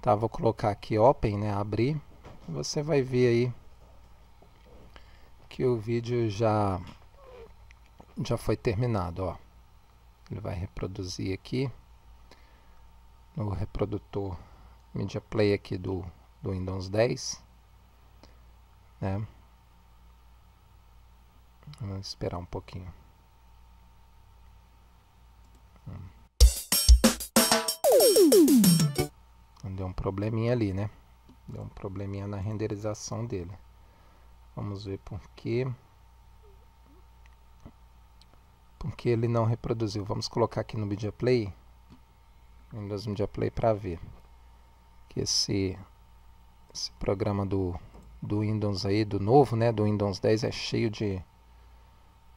Tá, vou colocar aqui open, né, abrir. Você vai ver aí que o vídeo já já foi terminado, ó. Ele vai reproduzir aqui no reprodutor Media Play aqui do, do Windows 10, né? Vamos esperar um pouquinho. probleminha ali, né? Deu um probleminha na renderização dele. Vamos ver por quê. Porque ele não reproduziu. Vamos colocar aqui no Media Play. Windows Media Play para ver. Que esse, esse programa do, do Windows aí, do novo, né? Do Windows 10 é cheio de,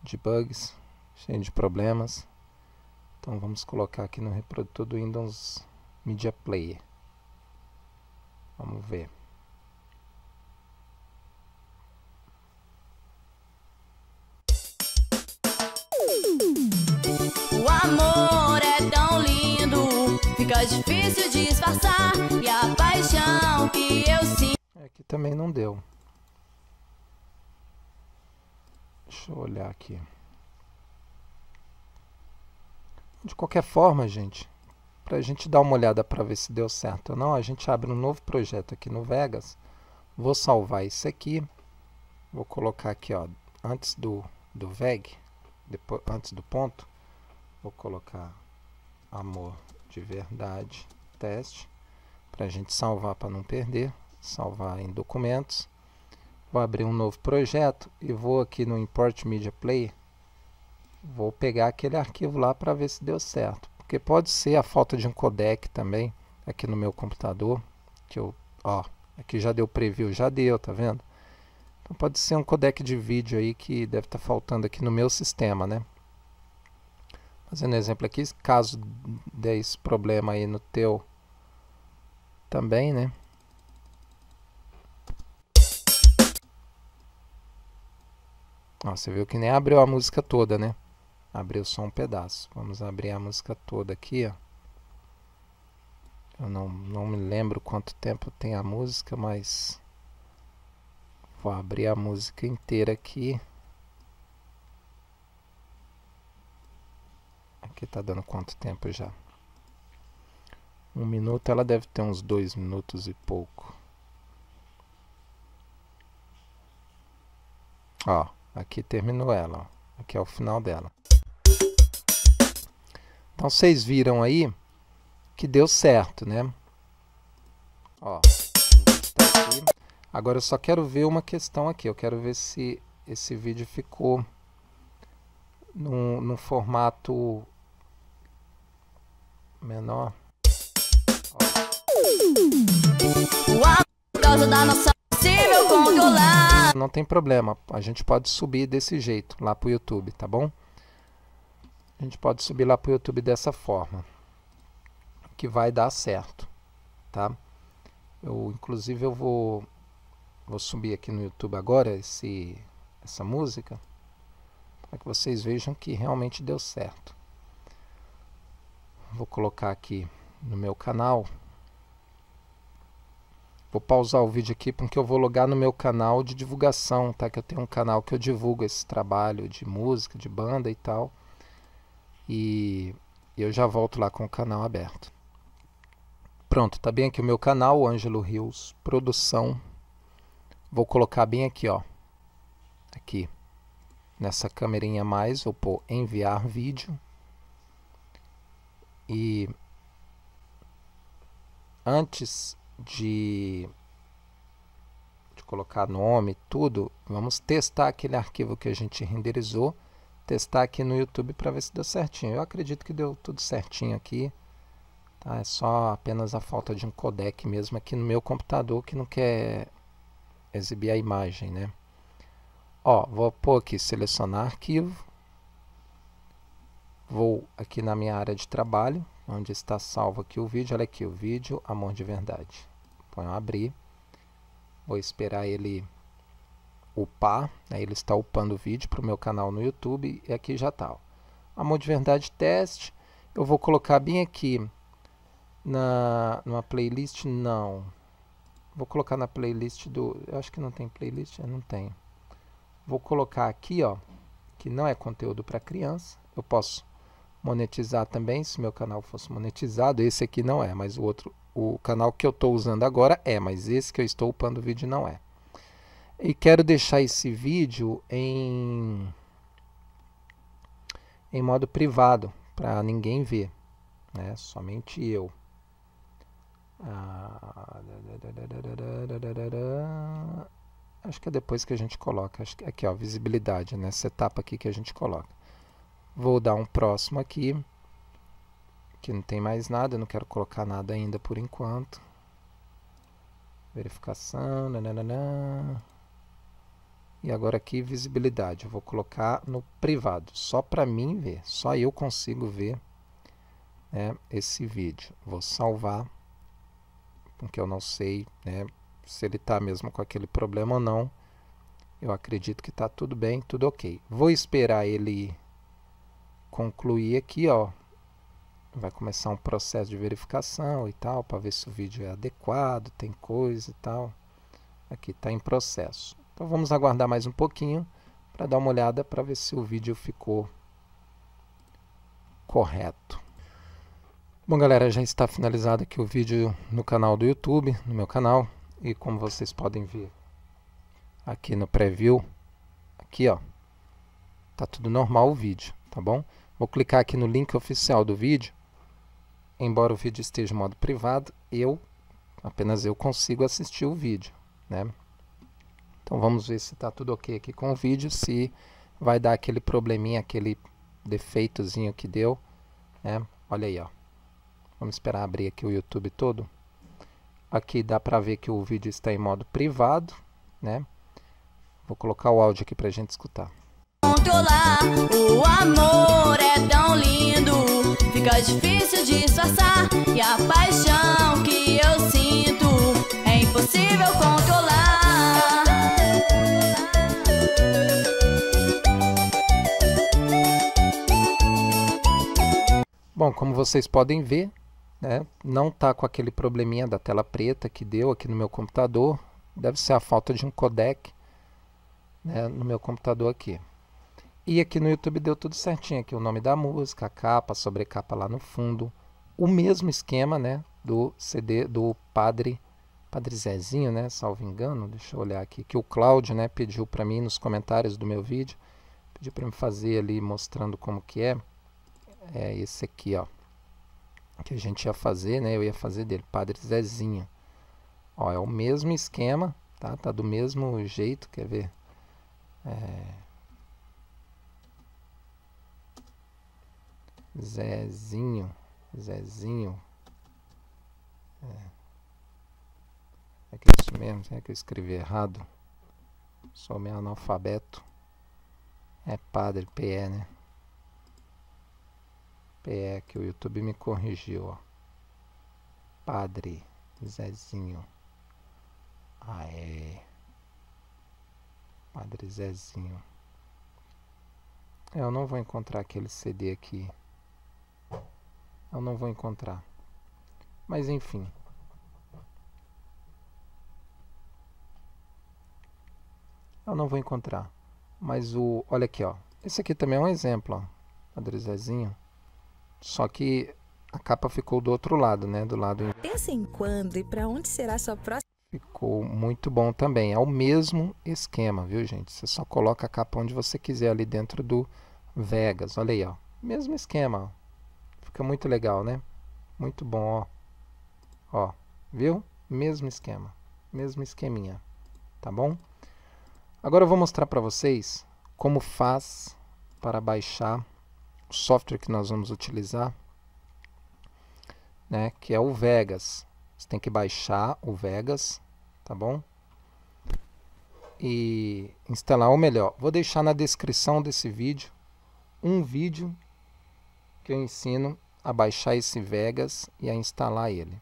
de bugs, cheio de problemas. Então vamos colocar aqui no reprodutor do Windows Media Player. Vamos ver. O amor é tão lindo, fica difícil disfarçar. E a paixão que eu sinto. Aqui é também não deu. Deixa eu olhar aqui. De qualquer forma, gente, para a gente dar uma olhada para ver se deu certo ou não, a gente abre um novo projeto aqui no Vegas. Vou salvar isso aqui. Vou colocar aqui, ó, antes do, do VEG, depois, antes do ponto, vou colocar amor de verdade, teste, para a gente salvar para não perder. Salvar em documentos. Vou abrir um novo projeto e vou aqui no Import Media Player. Vou pegar aquele arquivo lá para ver se deu certo porque pode ser a falta de um codec também aqui no meu computador, que eu, ó, aqui já deu preview, já deu, tá vendo? Então pode ser um codec de vídeo aí que deve estar tá faltando aqui no meu sistema, né? Fazendo exemplo aqui, caso dê esse problema aí no teu também, né? Ó, você viu que nem abriu a música toda, né? abriu só um pedaço. Vamos abrir a música toda aqui, ó. Eu não, não me lembro quanto tempo tem a música, mas vou abrir a música inteira aqui. Aqui tá dando quanto tempo já? Um minuto, ela deve ter uns dois minutos e pouco. Ó, aqui terminou ela, ó. Aqui é o final dela. Então vocês viram aí que deu certo, né? Ó, tá Agora eu só quero ver uma questão aqui. Eu quero ver se esse vídeo ficou no formato menor. Não tem problema, a gente pode subir desse jeito lá pro YouTube, tá bom? a gente pode subir lá para o YouTube dessa forma, que vai dar certo, tá? Eu, inclusive, eu vou, vou subir aqui no YouTube agora esse, essa música, para que vocês vejam que realmente deu certo. Vou colocar aqui no meu canal. Vou pausar o vídeo aqui porque eu vou logar no meu canal de divulgação, tá? Que eu tenho um canal que eu divulgo esse trabalho de música, de banda e tal e eu já volto lá com o canal aberto. Pronto, tá bem aqui o meu canal, Ângelo Rios, produção. Vou colocar bem aqui, ó. Aqui. Nessa câmerinha mais, vou pôr enviar vídeo. E antes de, de colocar nome, tudo, vamos testar aquele arquivo que a gente renderizou testar aqui no YouTube para ver se deu certinho. Eu acredito que deu tudo certinho aqui. Tá? É só apenas a falta de um codec mesmo aqui no meu computador que não quer exibir a imagem, né? Ó, vou pôr aqui selecionar arquivo. Vou aqui na minha área de trabalho, onde está salvo aqui o vídeo. Olha aqui, o vídeo Amor de Verdade. Ponho abrir. Vou esperar ele upar, aí né, ele está upando o vídeo para o meu canal no YouTube e aqui já está. Amor de Verdade Teste, eu vou colocar bem aqui na numa playlist, não. Vou colocar na playlist do, eu acho que não tem playlist, não tem. Vou colocar aqui, ó, que não é conteúdo para criança. Eu posso monetizar também, se meu canal fosse monetizado, esse aqui não é, mas o outro, o canal que eu estou usando agora é, mas esse que eu estou upando o vídeo não é. E quero deixar esse vídeo em, em modo privado, para ninguém ver, né? somente eu. Ah, acho que é depois que a gente coloca, acho que aqui ó, visibilidade, nessa né? etapa aqui que a gente coloca. Vou dar um próximo aqui, que não tem mais nada, não quero colocar nada ainda por enquanto. Verificação, e agora aqui visibilidade, eu vou colocar no privado, só para mim ver, só eu consigo ver né, esse vídeo. Vou salvar, porque eu não sei né, se ele está mesmo com aquele problema ou não. Eu acredito que está tudo bem, tudo ok. Vou esperar ele concluir aqui, ó. Vai começar um processo de verificação e tal, para ver se o vídeo é adequado, tem coisa e tal. Aqui está em processo. Então vamos aguardar mais um pouquinho para dar uma olhada para ver se o vídeo ficou correto. Bom galera, já está finalizado aqui o vídeo no canal do YouTube, no meu canal, e como vocês podem ver aqui no preview, aqui ó, tá tudo normal o vídeo, tá bom? Vou clicar aqui no link oficial do vídeo, embora o vídeo esteja em modo privado, eu, apenas eu consigo assistir o vídeo, né? Então vamos ver se está tudo ok aqui com o vídeo, se vai dar aquele probleminha, aquele defeitozinho que deu. Né? Olha aí, ó. vamos esperar abrir aqui o YouTube todo. Aqui dá para ver que o vídeo está em modo privado, né? Vou colocar o áudio aqui para a gente escutar. Controlar o amor é tão lindo, fica difícil disfarçar e a paixão que eu sinto é impossível controlar. Bom, como vocês podem ver, né, não está com aquele probleminha da tela preta que deu aqui no meu computador. Deve ser a falta de um codec né, no meu computador aqui. E aqui no YouTube deu tudo certinho, aqui o nome da música, a capa, a sobrecapa lá no fundo. O mesmo esquema né, do CD do Padre Padre Zezinho, né, salvo engano, deixa eu olhar aqui, que o Cláudio né, pediu para mim nos comentários do meu vídeo, pediu para me fazer ali mostrando como que é é esse aqui, ó. Que a gente ia fazer, né? Eu ia fazer dele, Padre Zezinho. Ó, é o mesmo esquema, tá? Tá do mesmo jeito, quer ver? É... Zezinho, Zezinho. É. é que é isso mesmo? Será que eu escrevi errado? Sou meio analfabeto. É padre, PE, né? PE é que o YouTube me corrigiu. Ó. Padre Zezinho. Ah, é. Padre Zezinho. eu não vou encontrar aquele CD aqui. Eu não vou encontrar. Mas enfim. Eu não vou encontrar. Mas o. Olha aqui, ó. Esse aqui também é um exemplo, ó. Padre Zezinho. Só que a capa ficou do outro lado, né? Do lado. Pensa em quando e para onde será sua próxima. Ficou muito bom também. É o mesmo esquema, viu, gente? Você só coloca a capa onde você quiser ali dentro do Vegas. Olha aí, ó. Mesmo esquema. Fica muito legal, né? Muito bom, ó. Ó, viu? Mesmo esquema. Mesmo esqueminha. Tá bom? Agora eu vou mostrar para vocês como faz para baixar software que nós vamos utilizar, né, que é o Vegas. Você tem que baixar o Vegas, tá bom? E instalar, ou melhor, vou deixar na descrição desse vídeo um vídeo que eu ensino a baixar esse Vegas e a instalar ele.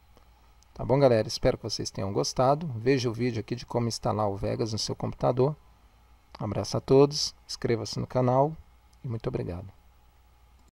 Tá bom, galera? Espero que vocês tenham gostado. Veja o vídeo aqui de como instalar o Vegas no seu computador. abraço a todos, inscreva-se no canal e muito obrigado.